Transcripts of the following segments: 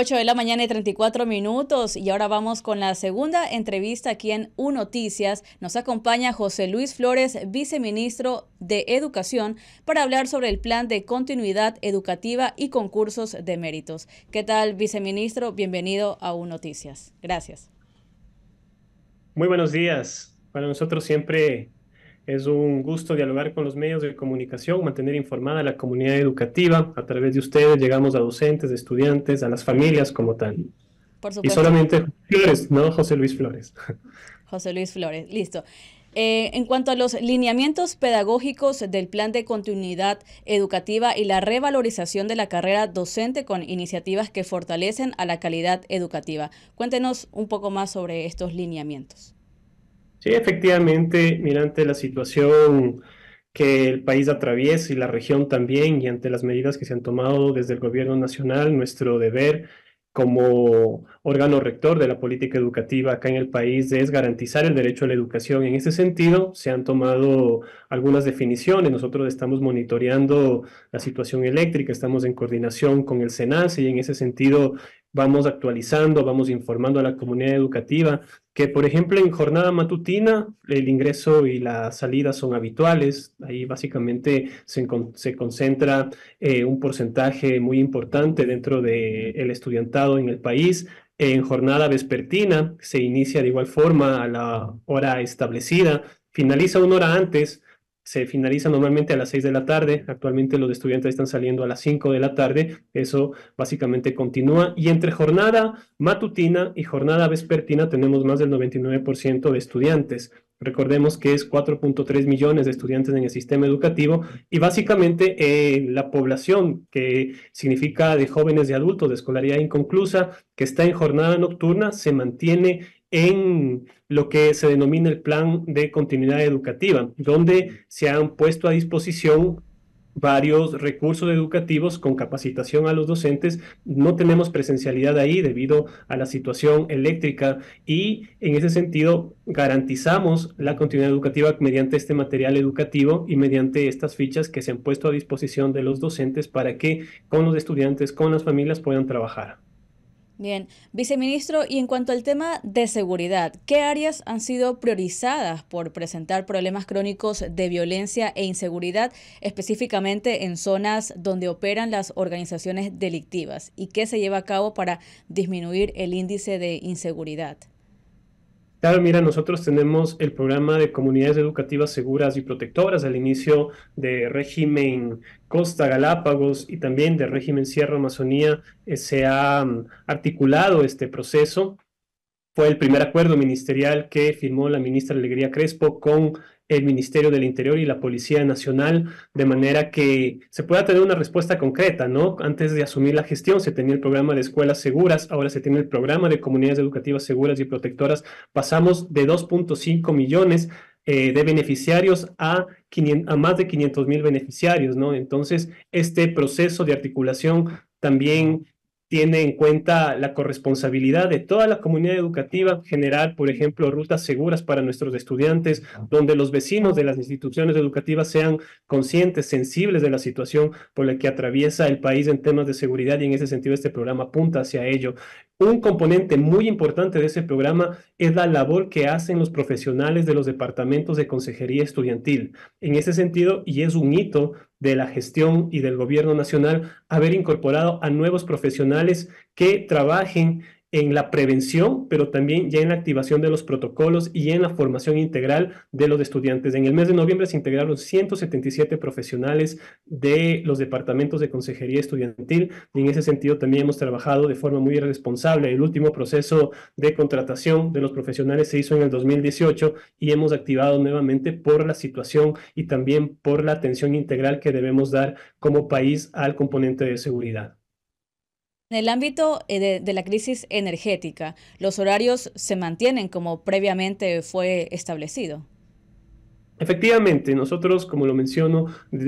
8 de la mañana y 34 minutos y ahora vamos con la segunda entrevista aquí en UNOTICIAS. Noticias. Nos acompaña José Luis Flores, viceministro de Educación, para hablar sobre el plan de continuidad educativa y concursos de méritos. ¿Qué tal, viceministro? Bienvenido a UNOTICIAS. Noticias. Gracias. Muy buenos días. Para nosotros siempre es un gusto dialogar con los medios de comunicación, mantener informada a la comunidad educativa. A través de ustedes llegamos a docentes, estudiantes, a las familias como tal. Por supuesto. Y solamente Flores, no José Luis Flores. José Luis Flores, listo. Eh, en cuanto a los lineamientos pedagógicos del plan de continuidad educativa y la revalorización de la carrera docente con iniciativas que fortalecen a la calidad educativa, cuéntenos un poco más sobre estos lineamientos. Sí, efectivamente, mirante la situación que el país atraviesa y la región también, y ante las medidas que se han tomado desde el gobierno nacional, nuestro deber como órgano rector de la política educativa acá en el país es garantizar el derecho a la educación. En ese sentido, se han tomado algunas definiciones. Nosotros estamos monitoreando la situación eléctrica, estamos en coordinación con el SENACE y en ese sentido vamos actualizando, vamos informando a la comunidad educativa que, por ejemplo, en jornada matutina el ingreso y la salida son habituales. Ahí básicamente se, se concentra eh, un porcentaje muy importante dentro del el estudiantado en el país. En jornada vespertina se inicia de igual forma a la hora establecida, finaliza una hora antes se finaliza normalmente a las 6 de la tarde, actualmente los estudiantes están saliendo a las 5 de la tarde, eso básicamente continúa y entre jornada matutina y jornada vespertina tenemos más del 99% de estudiantes. Recordemos que es 4.3 millones de estudiantes en el sistema educativo y básicamente eh, la población que significa de jóvenes y adultos de escolaridad inconclusa que está en jornada nocturna se mantiene en lo que se denomina el plan de continuidad educativa, donde se han puesto a disposición varios recursos educativos con capacitación a los docentes. No tenemos presencialidad ahí debido a la situación eléctrica y en ese sentido garantizamos la continuidad educativa mediante este material educativo y mediante estas fichas que se han puesto a disposición de los docentes para que con los estudiantes, con las familias puedan trabajar. Bien, viceministro, y en cuanto al tema de seguridad, ¿qué áreas han sido priorizadas por presentar problemas crónicos de violencia e inseguridad, específicamente en zonas donde operan las organizaciones delictivas? ¿Y qué se lleva a cabo para disminuir el índice de inseguridad? Claro, mira, nosotros tenemos el programa de comunidades educativas seguras y protectoras al inicio de régimen Costa Galápagos y también de régimen Sierra Amazonía. Eh, se ha mm, articulado este proceso. Fue el primer acuerdo ministerial que firmó la ministra Alegría Crespo con el Ministerio del Interior y la Policía Nacional, de manera que se pueda tener una respuesta concreta, ¿no? Antes de asumir la gestión se tenía el programa de escuelas seguras, ahora se tiene el programa de comunidades educativas seguras y protectoras. Pasamos de 2.5 millones eh, de beneficiarios a, a más de 500 mil beneficiarios, ¿no? Entonces, este proceso de articulación también tiene en cuenta la corresponsabilidad de toda la comunidad educativa, generar, por ejemplo, rutas seguras para nuestros estudiantes, donde los vecinos de las instituciones educativas sean conscientes, sensibles de la situación por la que atraviesa el país en temas de seguridad y en ese sentido este programa apunta hacia ello. Un componente muy importante de ese programa es la labor que hacen los profesionales de los departamentos de consejería estudiantil. En ese sentido, y es un hito de la gestión y del gobierno nacional haber incorporado a nuevos profesionales que trabajen en la prevención, pero también ya en la activación de los protocolos y en la formación integral de los estudiantes. En el mes de noviembre se integraron 177 profesionales de los departamentos de consejería estudiantil y en ese sentido también hemos trabajado de forma muy responsable. El último proceso de contratación de los profesionales se hizo en el 2018 y hemos activado nuevamente por la situación y también por la atención integral que debemos dar como país al componente de seguridad. En el ámbito eh, de, la crisis energética, ¿los horarios se mantienen como previamente fue establecido? Efectivamente, nosotros, como lo menciono,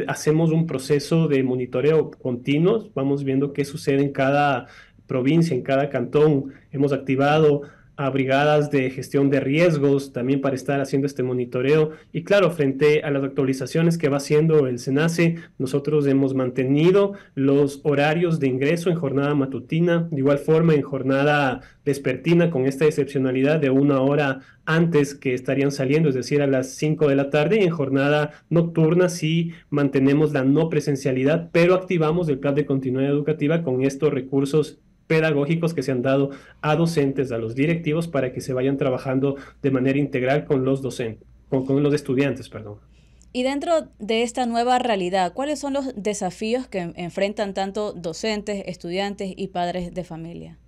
hacemos un proceso de monitoreo continuo, vamos viendo qué sucede en cada provincia, en cada cantón. Hemos activado a brigadas de gestión de riesgos también para estar haciendo este monitoreo. Y claro, frente a las actualizaciones que va haciendo el SENACE, nosotros hemos mantenido los horarios de ingreso en jornada matutina, de igual forma en jornada despertina con esta excepcionalidad de una hora antes que estarían saliendo, es decir, a las 5 de la tarde y en jornada nocturna sí mantenemos la no presencialidad, pero activamos el plan de continuidad educativa con estos recursos pedagógicos que se han dado a docentes, a los directivos, para que se vayan trabajando de manera integral con los docentes, con, los estudiantes, perdón. Y dentro de esta nueva realidad, ¿cuáles son los desafíos que enfrentan tanto docentes, estudiantes y padres de familia?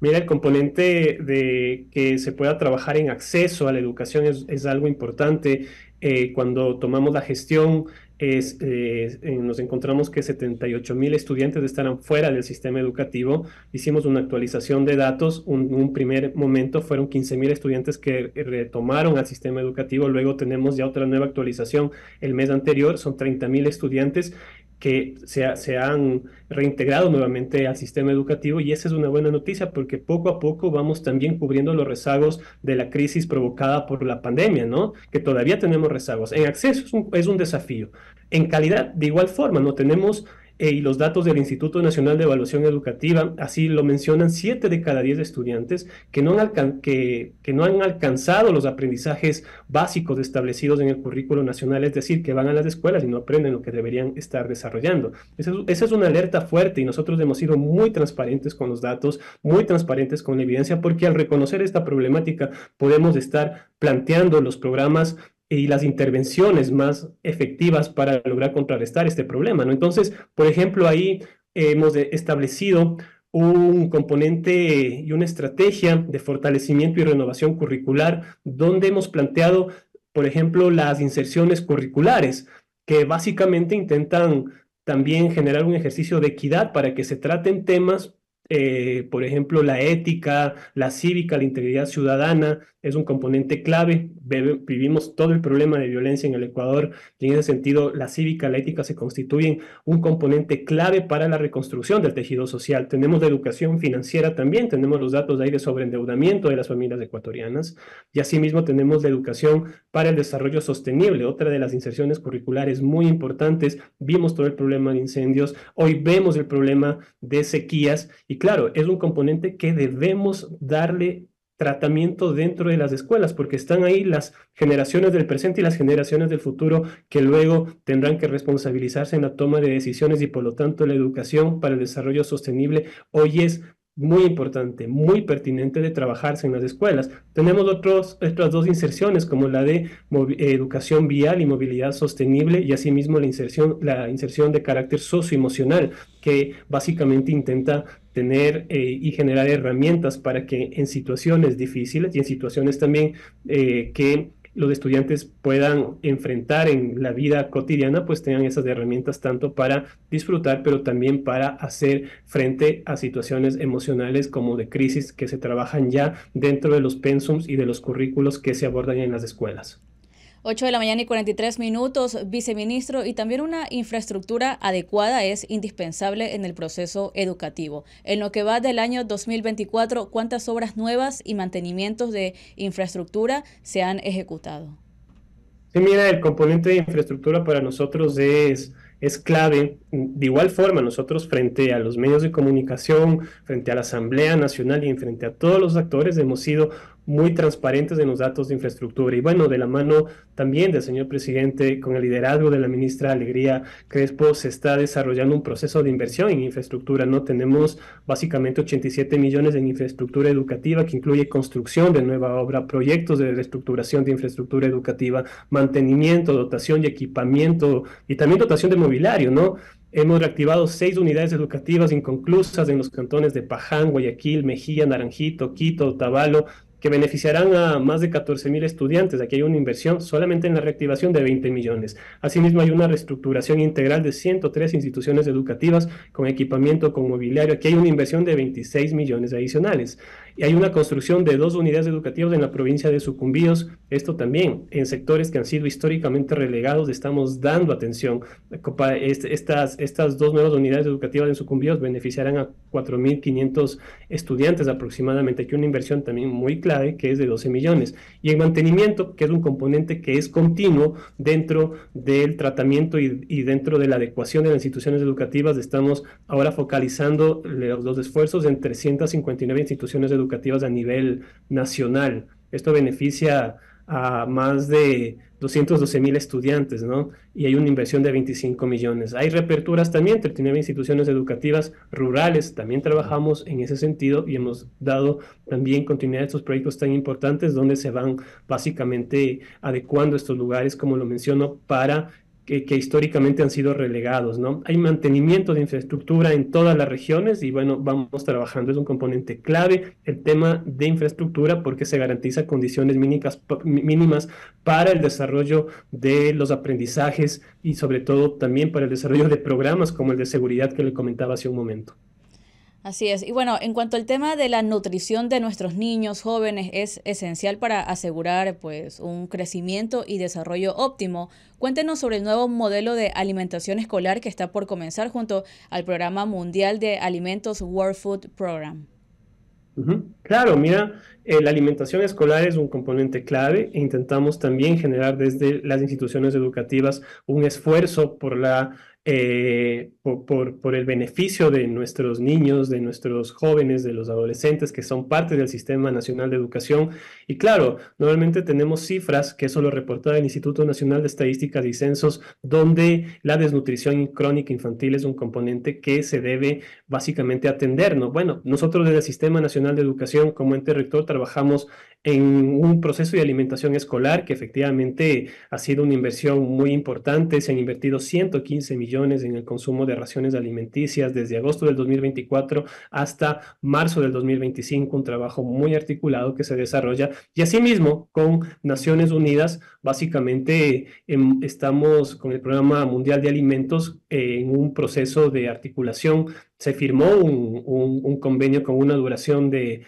Mira, el componente de que se pueda trabajar en acceso a la educación es, algo importante. Eh, cuando tomamos la gestión eh, eh, nos encontramos que 78 mil estudiantes estarán fuera del sistema educativo. Hicimos una actualización de datos. Un, un primer momento fueron 15 mil estudiantes que retomaron al sistema educativo. Luego tenemos ya otra nueva actualización el mes anterior, son 30 mil estudiantes que se, han reintegrado nuevamente al sistema educativo y esa es una buena noticia porque poco a poco vamos también cubriendo los rezagos de la crisis provocada por la pandemia, ¿no? Que todavía tenemos rezagos. En acceso es un, es un desafío. En calidad, de igual forma, no tenemos eh, y los datos del Instituto Nacional de Evaluación Educativa, así lo mencionan 7 de cada 10 estudiantes que no, han que, que no han alcanzado los aprendizajes básicos establecidos en el currículo nacional, es decir, que van a las escuelas y no aprenden lo que deberían estar desarrollando. Esa es, esa es una alerta fuerte y nosotros hemos sido muy transparentes con los datos, muy transparentes con la evidencia, porque al reconocer esta problemática podemos estar planteando los programas y las intervenciones más efectivas para lograr contrarrestar este problema. ¿no? Entonces, por ejemplo, ahí hemos establecido un componente y una estrategia de fortalecimiento y renovación curricular donde hemos planteado, por ejemplo, las inserciones curriculares, que básicamente intentan también generar un ejercicio de equidad para que se traten temas eh, por ejemplo, la ética, la cívica, la integridad ciudadana es un componente clave. Vivimos todo el problema de violencia en el Ecuador y en ese sentido la cívica, la ética se constituyen un componente clave para la reconstrucción del tejido social. Tenemos la educación financiera también, tenemos los datos de ahí de sobreendeudamiento de las familias ecuatorianas y asimismo tenemos la educación para el desarrollo sostenible, otra de las inserciones curriculares muy importantes. Vimos todo el problema de incendios, hoy vemos el problema de sequías y y claro, es un componente que debemos darle tratamiento dentro de las escuelas, porque están ahí las generaciones del presente y las generaciones del futuro que luego tendrán que responsabilizarse en la toma de decisiones y por lo tanto la educación para el desarrollo sostenible hoy es muy importante, muy pertinente de trabajarse en las escuelas. Tenemos otros, otras dos inserciones como la de educación vial y movilidad sostenible y asimismo la inserción, la inserción de carácter socioemocional que básicamente intenta tener eh, y generar herramientas para que en situaciones difíciles y en situaciones también eh, que los estudiantes puedan enfrentar en la vida cotidiana, pues tengan esas herramientas tanto para disfrutar, pero también para hacer frente a situaciones emocionales como de crisis que se trabajan ya dentro de los pensums y de los currículos que se abordan en las escuelas. 8 de la mañana y 43 minutos, viceministro, y también una infraestructura adecuada es indispensable en el proceso educativo. En lo que va del año 2024, ¿cuántas obras nuevas y mantenimientos de infraestructura se han ejecutado? Sí, mira, el componente de infraestructura para nosotros es, es clave de igual forma, nosotros frente a los medios de comunicación, frente a la Asamblea Nacional y frente a todos los actores hemos sido muy transparentes en los datos de infraestructura. Y bueno, de la mano también del señor presidente, con el liderazgo de la ministra Alegría Crespo, se está desarrollando un proceso de inversión en infraestructura. No tenemos básicamente 87 millones en infraestructura educativa, que incluye construcción de nueva obra, proyectos de reestructuración de infraestructura educativa, mantenimiento, dotación y equipamiento y también dotación de mobiliario, ¿no? Hemos reactivado seis unidades educativas inconclusas en los cantones de Paján, Guayaquil, Mejía, Naranjito, Quito, Tabalo, que beneficiarán a más de mil estudiantes. Aquí hay una inversión solamente en la reactivación de 20 millones. Asimismo, hay una reestructuración integral de 103 instituciones educativas con equipamiento, con mobiliario. Aquí hay una inversión de 26 millones adicionales. Y hay una construcción de dos unidades educativas en la provincia de Sucumbíos. Esto también en sectores que han sido históricamente relegados, estamos dando atención. Estas, estas dos nuevas unidades educativas en Sucumbíos beneficiarán a 4.500 estudiantes aproximadamente. Aquí una inversión también muy clave que es de 12 millones. Y el mantenimiento, que es un componente que es continuo dentro del tratamiento y, dentro de la adecuación de las instituciones educativas, estamos ahora focalizando los, dos esfuerzos en 359 instituciones educativas educativas a nivel nacional. Esto beneficia a más de 212 mil estudiantes, ¿no? Y hay una inversión de 25 millones. Hay reaperturas también, 39 instituciones educativas rurales, también trabajamos en ese sentido y hemos dado también continuidad a estos proyectos tan importantes donde se van básicamente adecuando estos lugares, como lo menciono, para que, históricamente han sido relegados, ¿no? Hay mantenimiento de infraestructura en todas las regiones y bueno, vamos trabajando, es un componente clave el tema de infraestructura porque se garantiza condiciones mínimas para el desarrollo de los aprendizajes y sobre todo también para el desarrollo de programas como el de seguridad que le comentaba hace un momento. Así es. Y bueno, en cuanto al tema de la nutrición de nuestros niños jóvenes, es esencial para asegurar pues, un crecimiento y desarrollo óptimo. Cuéntenos sobre el nuevo modelo de alimentación escolar que está por comenzar junto al Programa Mundial de Alimentos World Food Program. Claro, mira, eh, la alimentación escolar es un componente clave e intentamos también generar desde las instituciones educativas un esfuerzo por la eh, por, el beneficio de nuestros niños, de nuestros jóvenes, de los adolescentes que son parte del Sistema Nacional de Educación. Y claro, normalmente tenemos cifras, que eso lo reporta el Instituto Nacional de Estadísticas y Censos, donde la desnutrición crónica infantil es un componente que se debe básicamente atender. Bueno, nosotros desde el Sistema Nacional de Educación como ente rector trabajamos en un proceso de alimentación escolar que efectivamente ha sido una inversión muy importante. Se han invertido 115 millones en el consumo de raciones alimenticias desde agosto del 2024 hasta marzo del 2025, un trabajo muy articulado que se desarrolla. Y asimismo, con Naciones Unidas, básicamente em, estamos con el Programa Mundial de Alimentos eh, en un proceso de articulación se firmó un, convenio con una duración de,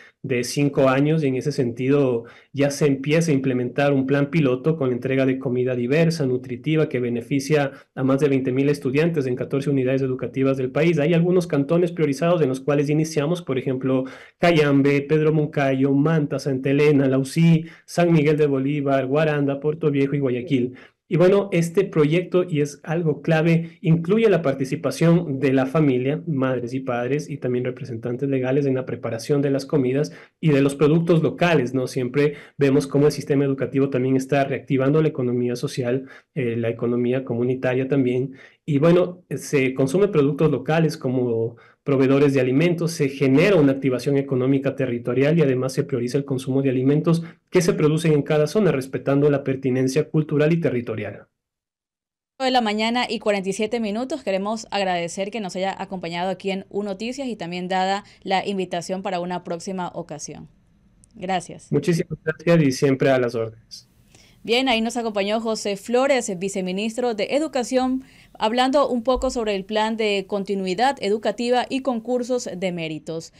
cinco años y en ese sentido ya se empieza a implementar un plan piloto con entrega de comida diversa, nutritiva, que beneficia a más de 20.000 estudiantes en 14 unidades educativas del país. Hay algunos cantones priorizados en los cuales iniciamos, por ejemplo, Cayambe, Pedro Moncayo, Manta, Santa Elena, Lausí, San Miguel de Bolívar, Guaranda, Puerto Viejo y Guayaquil. Y bueno, este proyecto, y es algo clave, incluye la participación de la familia, madres y padres, y también representantes legales en la preparación de las comidas y de los productos locales, ¿no? Siempre vemos cómo el sistema educativo también está reactivando la economía social, eh, la economía comunitaria también. Y bueno, se consume productos locales como proveedores de alimentos, se genera una activación económica territorial y además se prioriza el consumo de alimentos que se producen en cada zona, respetando la pertinencia cultural y territorial de la mañana y 47 minutos. Queremos agradecer que nos haya acompañado aquí en U Noticias y también dada la invitación para una próxima ocasión. Gracias. Muchísimas gracias y siempre a las órdenes. Bien, ahí nos acompañó José Flores, viceministro de Educación, hablando un poco sobre el plan de continuidad educativa y concursos de méritos.